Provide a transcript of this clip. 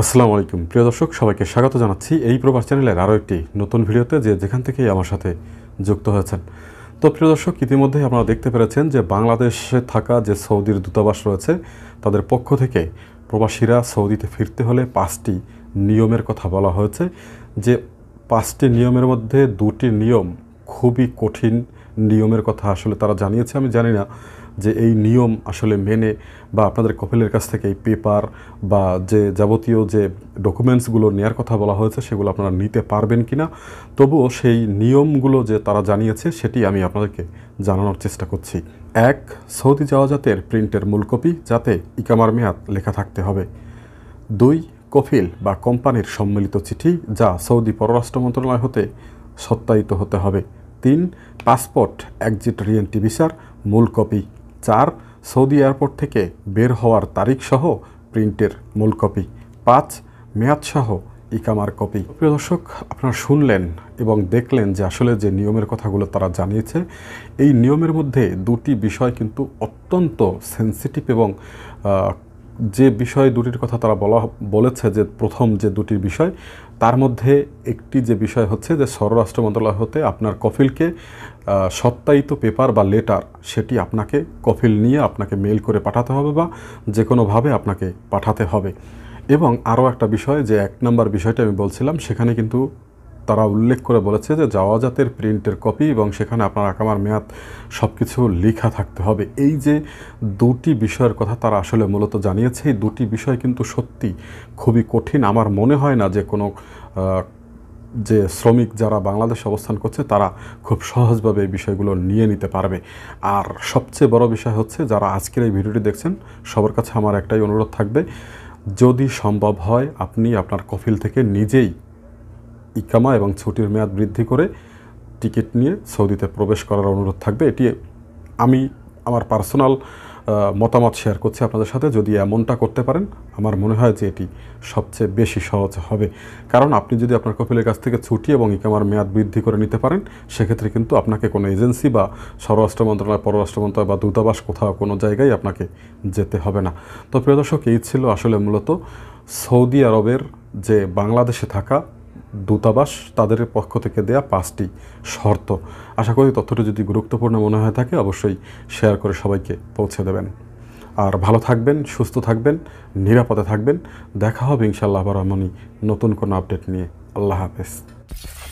আসসালামু আলাইকুম প্রিয় দর্শক সবাইকে স্বাগত জানাচ্ছি এই প্রবাস চ্যানেলের আরও একটি নতুন ভিডিওতে যে যেখান থেকেই আমার সাথে যুক্ত হয়েছেন তো প্রিয় দর্শক ইতিমধ্যে আপনারা দেখতে পেরেছেন যে বাংলাদেশে থাকা যে সৌদির দূতাবাস রয়েছে তাদের পক্ষ থেকে প্রবাসীরা সৌদিতে ফিরতে হলে পাঁচটি নিয়মের কথা বলা হয়েছে যে পাঁচটি নিয়মের মধ্যে দুটি নিয়ম খুবই কঠিন নিয়মের কথা আসলে তারা জানিয়েছে আমি জানি না যে এই নিয়ম আসলে মেনে বা আপনাদের কপিলের কাছ থেকে এই পেপার বা যে যাবতীয় যে ডকুমেন্টসগুলো নেওয়ার কথা বলা হয়েছে সেগুলো আপনারা নিতে পারবেন কিনা তবুও সেই নিয়মগুলো যে তারা জানিয়েছে সেটি আমি আপনাদেরকে জানানোর চেষ্টা করছি এক সৌদি জাওয়াজাতের প্রিন্টের মূল কপি যাতে ইকামার মেয়াদ লেখা থাকতে হবে দুই কফিল বা কোম্পানির সম্মিলিত চিঠি যা সৌদি পররাষ্ট্র মন্ত্রণালয় হতে সত্যায়িত হতে হবে তিন পাসপোর্ট একজিট রিএনটি ভিসার মূল কপি চার সৌদি এয়ারপোর্ট থেকে বের হওয়ার তারিখসহ প্রিন্টের মূল কপি পাঁচ সহ ইকামার কপি প্রিয় দর্শক আপনারা শুনলেন এবং দেখলেন যে আসলে যে নিয়মের কথাগুলো তারা জানিয়েছে এই নিয়মের মধ্যে দুটি বিষয় কিন্তু অত্যন্ত সেন্সিটিভ এবং যে বিষয় দুটির কথা তারা বলা বলেছে যে প্রথম যে দুটির বিষয় তার মধ্যে একটি যে বিষয় হচ্ছে যে স্বরাষ্ট্র মন্ত্রণালয় হতে আপনার কফিলকে সত্যায়িত পেপার বা লেটার সেটি আপনাকে কফিল নিয়ে আপনাকে মেল করে পাঠাতে হবে বা যে কোনোভাবে আপনাকে পাঠাতে হবে এবং আরও একটা বিষয় যে এক নম্বর বিষয়টা আমি বলছিলাম সেখানে কিন্তু তারা উল্লেখ করে বলেছে যে জাওয়াজাতের প্রিন্টের কপি এবং সেখানে আপনার আকামার মেয়াদ সব কিছু লেখা থাকতে হবে এই যে দুটি বিষয়ের কথা তারা আসলে মূলত জানিয়েছে এই দুটি বিষয় কিন্তু সত্যি খুবই কঠিন আমার মনে হয় না যে কোনো যে শ্রমিক যারা বাংলাদেশে অবস্থান করছে তারা খুব সহজভাবে এই বিষয়গুলো নিয়ে নিতে পারবে আর সবচেয়ে বড় বিষয় হচ্ছে যারা আজকের এই ভিডিওটি দেখছেন সবার কাছে আমার একটাই অনুরোধ থাকবে যদি সম্ভব হয় আপনি আপনার কফিল থেকে নিজেই ইকামা এবং ছুটির মেয়াদ বৃদ্ধি করে টিকিট নিয়ে সৌদিতে প্রবেশ করার অনুরোধ থাকবে এটি আমি আমার পার্সোনাল মতামত শেয়ার করছি আপনাদের সাথে যদি এমনটা করতে পারেন আমার মনে হয় যে এটি সবচেয়ে বেশি সহজ হবে কারণ আপনি যদি আপনার কপিলের কাছ থেকে ছুটি এবং ইকামার মেয়াদ বৃদ্ধি করে নিতে পারেন সেক্ষেত্রে কিন্তু আপনাকে কোনো এজেন্সি বা স্বরাষ্ট্র মন্ত্রণালয় পররাষ্ট্র মন্ত্রণালয় বা দূতাবাস কোথাও কোনো জায়গায় আপনাকে যেতে হবে না তো প্রিয় দর্শক এই ছিল আসলে মূলত সৌদি আরবের যে বাংলাদেশে থাকা দূতাবাস তাদের পক্ষ থেকে দেয়া পাঁচটি শর্ত আশা করি তথ্যটি যদি গুরুত্বপূর্ণ মনে হয়ে থাকে অবশ্যই শেয়ার করে সবাইকে পৌঁছে দেবেন আর ভালো থাকবেন সুস্থ থাকবেন নিরাপদে থাকবেন দেখা হবে ইনশাল্লাহ আবার নতুন কোনো আপডেট নিয়ে আল্লাহ হাফেজ